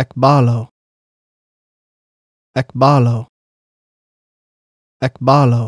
Ekbalo, Ekbalo, Ekbalo.